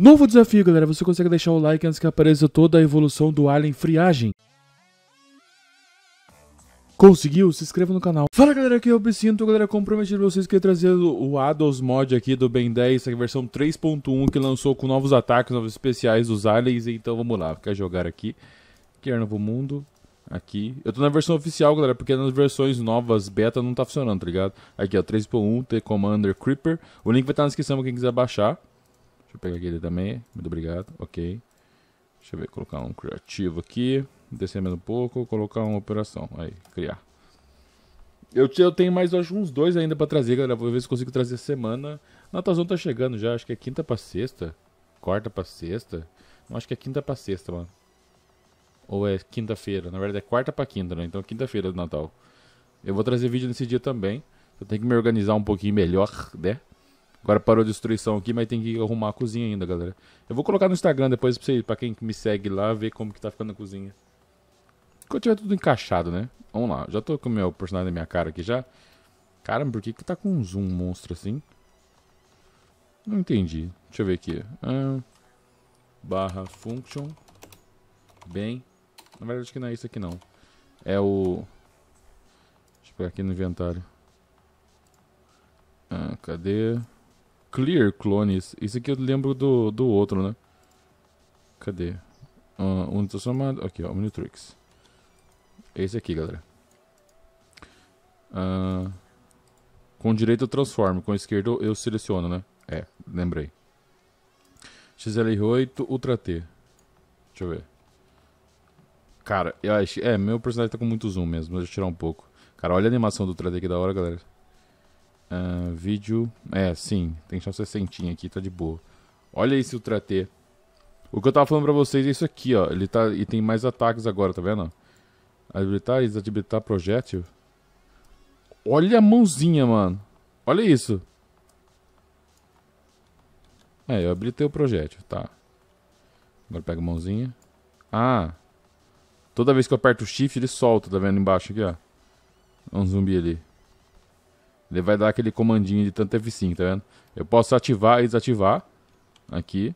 Novo desafio, galera. Você consegue deixar o like antes que apareça toda a evolução do Alien Friagem. Conseguiu? Se inscreva no canal. Fala galera, aqui é o Bicinto, galera, comprometido com vocês que ia trazer o Ados Mod aqui do Ben 10, essa versão 3.1 que lançou com novos ataques, novos especiais dos aliens, então vamos lá, quer jogar aqui, quer novo mundo, aqui, eu tô na versão oficial galera, porque nas versões novas beta não tá funcionando, tá ligado? Aqui ó, 3.1, The Commander Creeper, o link vai estar na descrição pra quem quiser baixar, Deixa eu pegar aquele também. Muito obrigado. Ok. Deixa eu ver, colocar um criativo aqui. Descer mais um pouco. Colocar uma operação. Aí, criar. Eu, eu tenho mais acho, uns dois ainda pra trazer, galera. Vou ver se consigo trazer semana. Natalzão tá chegando já. Acho que é quinta pra sexta. Quarta pra sexta. Não, acho que é quinta pra sexta, mano. Ou é quinta-feira. Na verdade é quarta pra quinta, né? Então quinta-feira do Natal. Eu vou trazer vídeo nesse dia também. Eu tenho que me organizar um pouquinho melhor, né? Agora parou a destruição aqui, mas tem que arrumar a cozinha ainda, galera. Eu vou colocar no Instagram depois pra, vocês, pra quem me segue lá, ver como que tá ficando a cozinha. Quando tiver tudo encaixado, né? Vamos lá, já tô com o meu personagem na minha cara aqui já. Caramba, por que que tá com um zoom monstro assim? Não entendi. Deixa eu ver aqui. Ah, barra function. Bem. Na verdade acho que não é isso aqui não. É o... Deixa eu pegar aqui no inventário. Ah, cadê? Cadê? Clear Clones. Isso aqui eu lembro do, do outro, né? Cadê? Uh, um transformado. Aqui, ó. Omnitrix. Esse aqui, galera. Uh, com direito eu transformo. Com esquerdo eu seleciono, né? É, lembrei. XL8 Ultra T. Deixa eu ver. Cara, eu acho. É, meu personagem tá com muito zoom mesmo. Deixa eu tirar um pouco. Cara, olha a animação do Ultra T que da hora, galera. Uh, vídeo. É, sim. Tem que deixar um 60 aqui, tá de boa. Olha esse Ultra T. O que eu tava falando pra vocês é isso aqui, ó. Ele tá. E tem mais ataques agora, tá vendo? Habilitar e desabilitar projétil. Olha a mãozinha, mano. Olha isso. É, eu habilitei o projétil, tá. Agora pega a mãozinha. Ah. Toda vez que eu aperto o shift, ele solta, tá vendo embaixo aqui, ó. Um zumbi ali ele vai dar aquele comandinho de tanto F5, tá vendo? Eu posso ativar e desativar aqui.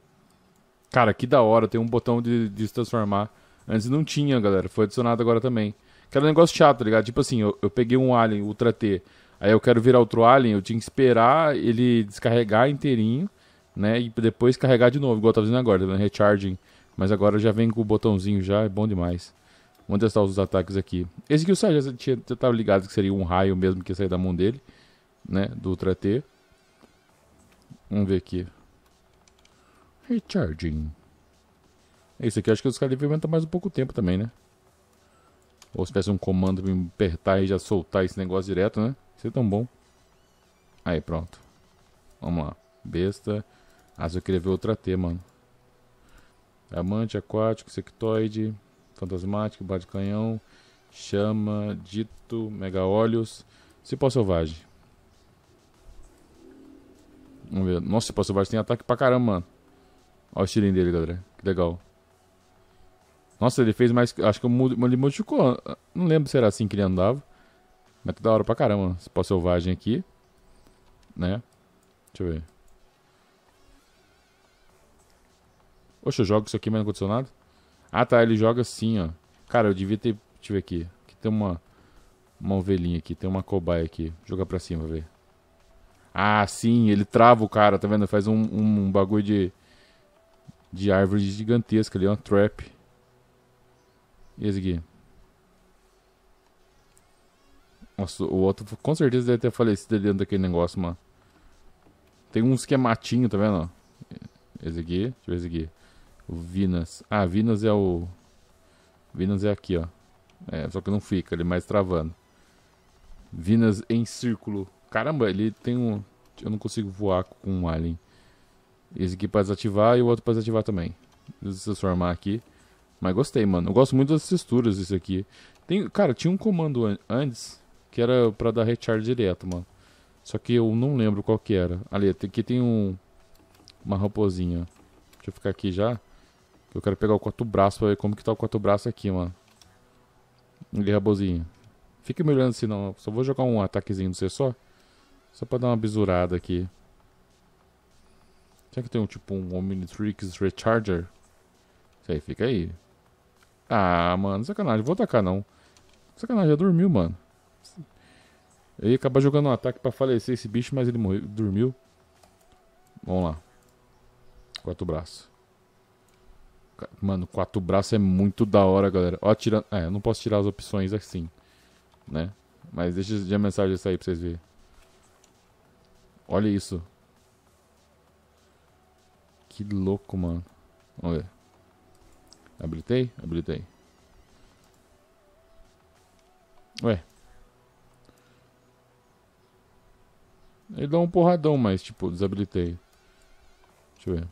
Cara, que da hora, tem um botão de, de se transformar. Antes não tinha, galera, foi adicionado agora também. Que era um negócio chato, tá ligado? Tipo assim, eu, eu peguei um Alien Ultra T, aí eu quero virar outro Alien, eu tinha que esperar ele descarregar inteirinho, né? E depois carregar de novo, igual eu tava fazendo agora, tá vendo? Recharging. Mas agora já vem com o botãozinho já, é bom demais. Vamos testar os ataques aqui. Esse aqui o Sérgio já, já tava ligado que seria um raio mesmo que ia sair da mão dele né, do Ultra T. Vamos ver aqui. Recharging. Esse é aqui acho que os caras devem aumentar mais um pouco tempo também, né? Ou se tivesse um comando pra apertar e já soltar esse negócio direto, né? Isso é tão bom. Aí, pronto. Vamos lá. Besta. Ah, se eu queria ver outra T, mano. Diamante, aquático, sectoide, fantasmático, bar de canhão, chama, dito, mega olhos, cipó selvagem. Vamos ver. Nossa, o Pastor Vargas tem ataque pra caramba, mano. Olha o estilinho dele, galera. Que legal. Nossa, ele fez mais. Acho que ele modificou. Não lembro se era assim que ele andava. Mas tá da hora pra caramba. Esse pó selvagem aqui. Né? Deixa eu ver. Oxe, eu jogo isso aqui, mas não aconteceu nada. Ah, tá. Ele joga assim, ó. Cara, eu devia ter. Deixa eu ver aqui. Aqui tem uma. Uma ovelhinha aqui. Tem uma cobaia aqui. Vou jogar pra cima, ver. Ah, sim, ele trava o cara, tá vendo? Faz um, um, um bagulho de, de árvore gigantesca ali, ó. Trap. E esse aqui? Nossa, o outro com certeza deve ter falecido ali dentro daquele negócio, mano. Tem uns que é matinho, tá vendo? Esse aqui, deixa eu ver esse aqui. O Vinas. Ah, Vinas é o... Vinas é aqui, ó. É, só que não fica, ele mais travando. Vinas em círculo Caramba, ele tem um. Eu não consigo voar com um alien. Esse aqui pra desativar e o outro pra desativar também. Deixa eu transformar aqui. Mas gostei, mano. Eu gosto muito das texturas isso aqui. Tem, cara, tinha um comando an antes que era pra dar recharge direto, mano. Só que eu não lembro qual que era. Ali, aqui tem um... Uma raposinha. Deixa eu ficar aqui já. Eu quero pegar o quatro braço pra ver como que tá o quatro braço aqui, mano. Ele é raposinha. Fica me olhando assim, não. Só vou jogar um ataquezinho no você só. Só pra dar uma bisurada aqui. Será que tem um tipo um Omnitrix Recharger? Isso aí, fica aí. Ah, mano, sacanagem. Vou atacar, não. Sacanagem, já dormiu, mano. Eu ia acabar jogando um ataque pra falecer esse bicho, mas ele morreu, dormiu. Vamos lá. Quatro braços. Mano, quatro braços é muito da hora, galera. Ó, tirando... É, eu não posso tirar as opções assim, né? Mas deixa de mensagem sair pra vocês verem. Olha isso. Que louco, mano. Vamos ver. Habilitei? Habilitei. Ué. Ele dá um porradão, mas, tipo, desabilitei. Deixa eu ver.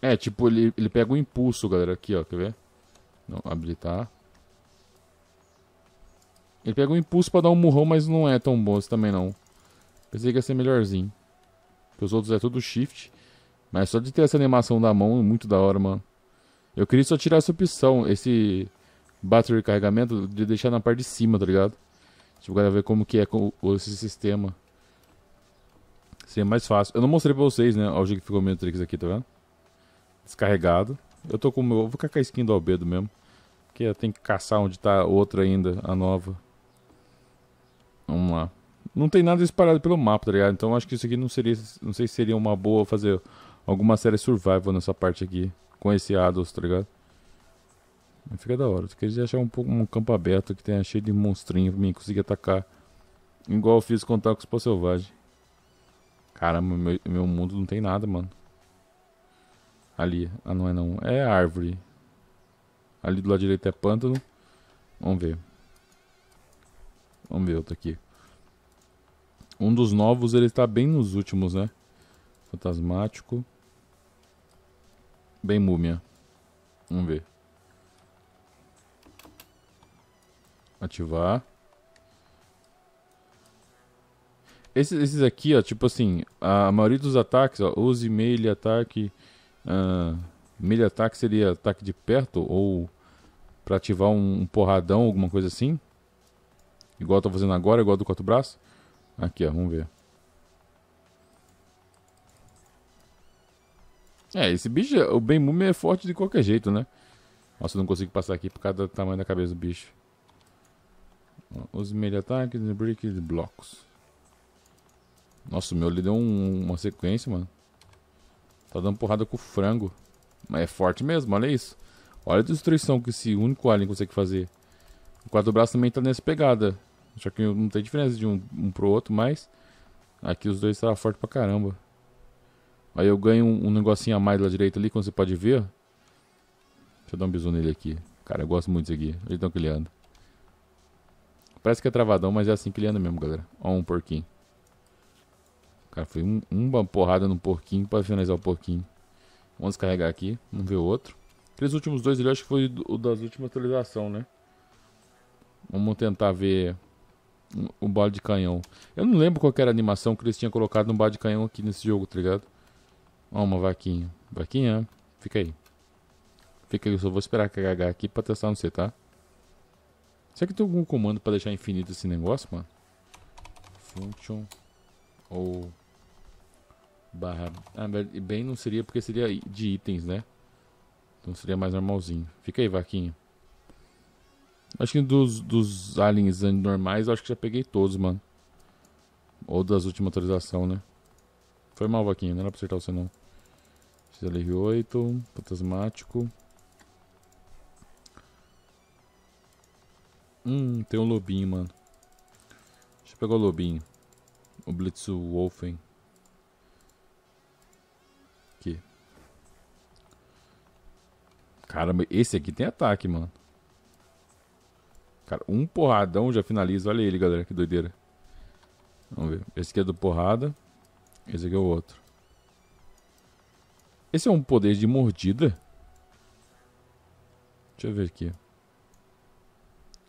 É, tipo, ele, ele pega o um impulso, galera. Aqui, ó. Quer ver? Não, habilitar. Ele pega um impulso pra dar um murrão, mas não é tão bom esse também não. Pensei que ia ser melhorzinho. Porque os outros é tudo shift. Mas só de ter essa animação da mão, muito da hora, mano. Eu queria só tirar essa opção, esse battery carregamento, de deixar na parte de cima, tá ligado? Tipo, galera, ver como que é com esse sistema. Seria mais fácil. Eu não mostrei pra vocês, né? Olha o jeito que ficou o Matrix aqui, tá vendo? Descarregado. Eu tô com o meu... Vou ficar com a skin do Albedo mesmo. Porque tem que caçar onde tá outra ainda, a nova. Vamos lá. Não tem nada espalhado pelo mapa, tá ligado? Então acho que isso aqui não seria. Não sei se seria uma boa fazer alguma série survival nessa parte aqui. Com esse Ados, tá ligado? Mas fica da hora. Eu queria achar um pouco um campo aberto que tenha cheio de monstrinho pra mim conseguir atacar. Igual eu fiz contar com os pó selvagem. Caramba, meu, meu mundo não tem nada, mano. Ali. Ah, não é não. É árvore. Ali do lado direito é pântano. Vamos ver. Vamos ver outro aqui. Um dos novos, ele tá bem nos últimos, né? Fantasmático. Bem múmia. Vamos ver. Ativar. Esses, esses aqui, ó, tipo assim, a maioria dos ataques, ó, use melee ataque. Uh, ah, melee ataque seria ataque de perto ou pra ativar um, um porradão, alguma coisa assim. Igual eu tô fazendo agora, igual do quatro braços. Aqui, ó, vamos ver. É, esse bicho, o bem múmia é forte de qualquer jeito, né? Nossa, eu não consigo passar aqui por causa do tamanho da cabeça do bicho. Use melee ataques, break blocos. Nossa, o meu ele deu um, uma sequência, mano. Tá dando porrada com o frango. Mas é forte mesmo, olha isso. Olha a destruição que esse único alien consegue fazer. O quatro braços também tá nessa pegada. Só que não tem diferença de um, um pro outro, mas aqui os dois estavam fortes pra caramba. Aí eu ganho um, um, negocinho a mais lá direito ali, como você pode ver. Deixa eu dar um bisu nele aqui. Cara, eu gosto muito disso aqui. Olha então que ele anda. Parece que é travadão, mas é assim que ele anda mesmo, galera. Ó um porquinho. Cara, foi um, uma porrada no porquinho pra finalizar o porquinho. Vamos descarregar aqui. Vamos ver o outro. Aqueles últimos dois ali, acho que foi o das últimas atualizações, né? Vamos tentar ver o balde de canhão. Eu não lembro qual era a animação que eles tinham colocado no balde de canhão aqui nesse jogo, tá ligado? Ó, uma vaquinha. Vaquinha, né? fica aí. Fica aí, eu só vou esperar cagar aqui pra testar no C, tá? Será que tem algum comando pra deixar infinito esse negócio, mano? Function ou barra... Ah, bem não seria porque seria de itens, né? Então seria mais normalzinho. Fica aí, vaquinha. Acho que dos, dos aliens normais, acho que já peguei todos, mano. Ou das últimas atualizações, né? Foi mal, Vaquinha. Não era pra acertar você, não. XLR8, fantasmático. Hum, tem um lobinho, mano. Deixa eu pegar o lobinho. O Blitzwolfen. Aqui. Caramba, esse aqui tem ataque, mano. Cara, um porradão já finaliza. Olha ele, galera, que doideira. Vamos ver. Esse aqui é do porrada. Esse aqui é o outro. Esse é um poder de mordida? Deixa eu ver aqui.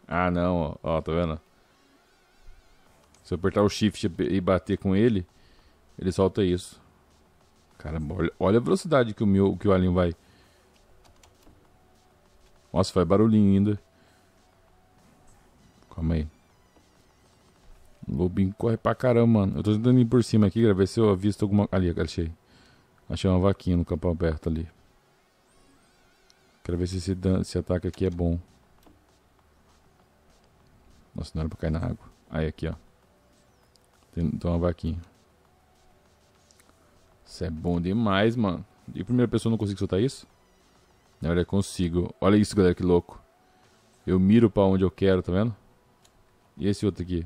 Ah, não. Ó, ó tá vendo? Se eu apertar o shift e bater com ele, ele solta isso. Caramba, olha, olha a velocidade que o, meu, que o alien vai. Nossa, faz barulhinho ainda. Calma aí. Lobinho corre pra caramba, mano. Eu tô tentando ir por cima aqui, pra ver se eu avisto alguma... Ali, achei. Achei uma vaquinha no campo aberto ali. Quero ver se esse, dan... esse ataque aqui é bom. Nossa, não era pra cair na água. Aí, aqui, ó. Tem, tem uma vaquinha. Isso é bom demais, mano. E primeira pessoa não consigo soltar isso? Na verdade, consigo. Olha isso, galera, que louco. Eu miro pra onde eu quero, tá vendo? E esse outro aqui?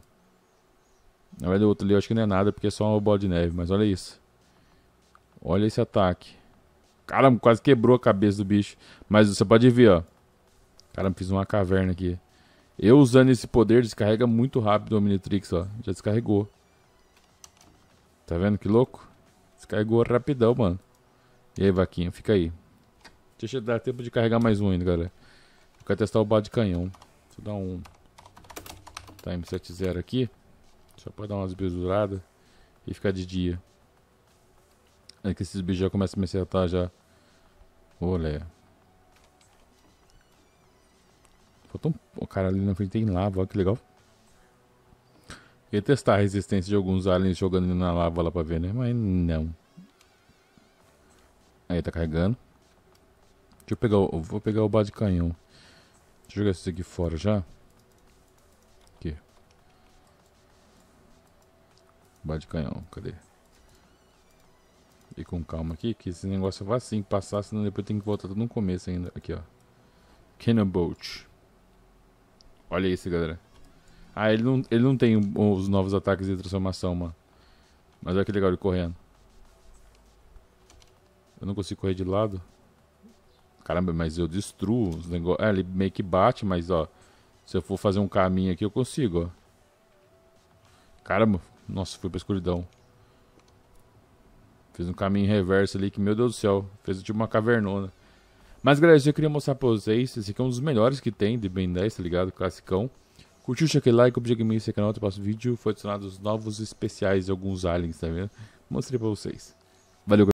Na verdade, o outro ali eu acho que não é nada, porque é só uma bola de neve. Mas olha isso. Olha esse ataque. Caramba, quase quebrou a cabeça do bicho. Mas você pode ver, ó. Caramba, fiz uma caverna aqui. Eu usando esse poder, descarrega muito rápido o Omnitrix, ó. Já descarregou. Tá vendo que louco? Descarregou rapidão, mano. E aí, vaquinha, fica aí. Deixa eu dar tempo de carregar mais um ainda, galera. Eu quero testar o bar de canhão. Deixa eu dar um time 70 aqui. Só para dar umas besuradas e ficar de dia. É que esses bichos já começam a me acertar já. Olé. Faltou um... O cara ali na frente tem lava, olha que legal. ia testar a resistência de alguns aliens jogando na lava lá pra ver, né? Mas não. Aí tá carregando. Deixa eu pegar o... vou pegar o bar de canhão. Deixa eu jogar isso aqui fora já. Bate de canhão, cadê? E com calma aqui, que esse negócio vai sim, passar, senão depois tem que voltar tudo no começo ainda. Aqui, ó. Cannon Boat. Olha isso, galera. Ah, ele não, ele não tem os novos ataques de transformação, mano. Mas olha que legal ele correndo. Eu não consigo correr de lado. Caramba, mas eu destruo os negócios. É, ele meio que bate, mas ó. Se eu for fazer um caminho aqui, eu consigo, ó. Caramba, nossa, fui pra escuridão. Fez um caminho reverso ali que, meu Deus do céu, fez tipo uma cavernona. Mas galera, eu queria mostrar pra vocês, esse aqui é um dos melhores que tem de Ben 10, tá ligado? Classicão. Curtiu, deixa aquele like, objetivo meu, esse canal, outro próximo vídeo. Foi adicionado os novos especiais de alguns aliens, tá vendo? Mostrei pra vocês. Valeu,